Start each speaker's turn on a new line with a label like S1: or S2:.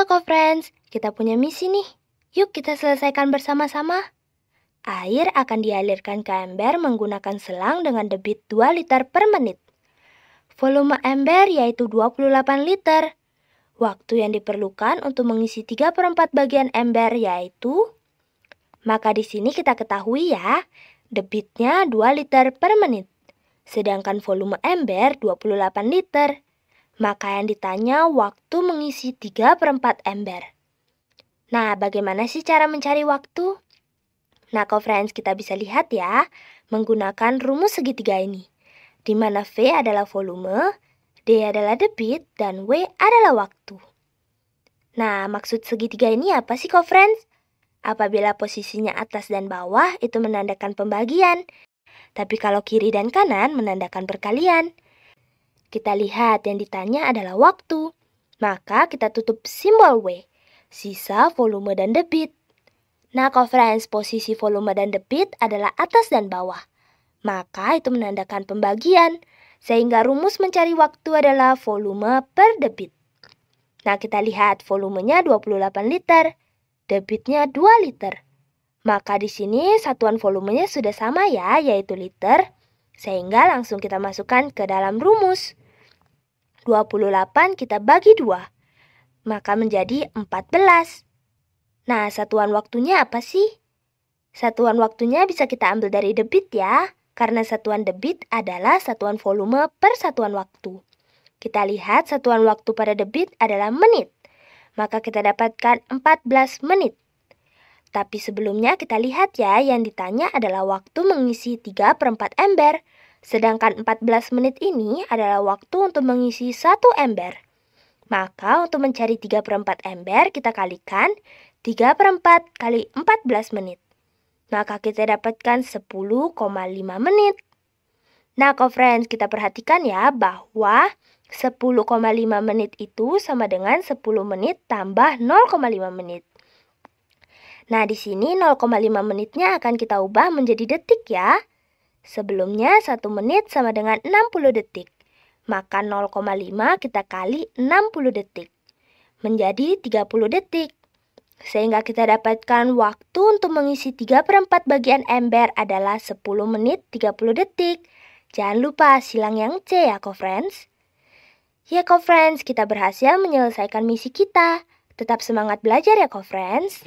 S1: Halo co-friends, kita punya misi nih. Yuk kita selesaikan bersama-sama. Air akan dialirkan ke ember menggunakan selang dengan debit 2 liter per menit. Volume ember yaitu 28 liter. Waktu yang diperlukan untuk mengisi 3 per 4 bagian ember yaitu... Maka di sini kita ketahui ya, debitnya 2 liter per menit. Sedangkan volume ember 28 liter maka yang ditanya waktu mengisi 3 per 4 ember. Nah, bagaimana sih cara mencari waktu? Nah, friends, kita bisa lihat ya, menggunakan rumus segitiga ini, di mana V adalah volume, D adalah debit, dan W adalah waktu. Nah, maksud segitiga ini apa sih, friends? Apabila posisinya atas dan bawah, itu menandakan pembagian. Tapi kalau kiri dan kanan, menandakan perkalian. Kita lihat yang ditanya adalah waktu. Maka kita tutup simbol W. Sisa volume dan debit. Nah, conference posisi volume dan debit adalah atas dan bawah. Maka itu menandakan pembagian. Sehingga rumus mencari waktu adalah volume per debit. Nah, kita lihat volumenya 28 liter, debitnya 2 liter. Maka di sini satuan volumenya sudah sama ya, yaitu liter. Sehingga langsung kita masukkan ke dalam rumus. 28 kita bagi 2, maka menjadi 14. Nah, satuan waktunya apa sih? Satuan waktunya bisa kita ambil dari debit ya, karena satuan debit adalah satuan volume per satuan waktu. Kita lihat satuan waktu pada debit adalah menit, maka kita dapatkan 14 menit. Tapi sebelumnya kita lihat ya, yang ditanya adalah waktu mengisi 3 per 4 ember. Sedangkan 14 menit ini adalah waktu untuk mengisi satu ember. Maka untuk mencari 3 per 4 ember kita kalikan 3 per 4 kali 14 menit. Maka kita dapatkan 10,5 menit. Nah, co-friends, kita perhatikan ya bahwa 10,5 menit itu sama dengan 10 menit tambah 0,5 menit. Nah, di sini 0,5 menitnya akan kita ubah menjadi detik ya. Sebelumnya 1 menit sama dengan 60 detik. Maka 0,5 kita kali 60 detik. Menjadi 30 detik. Sehingga kita dapatkan waktu untuk mengisi 3 per 4 bagian ember adalah 10 menit 30 detik. Jangan lupa silang yang C ya, co-friends. Ya, co-friends, kita berhasil menyelesaikan misi kita. Tetap semangat belajar ya, co-friends.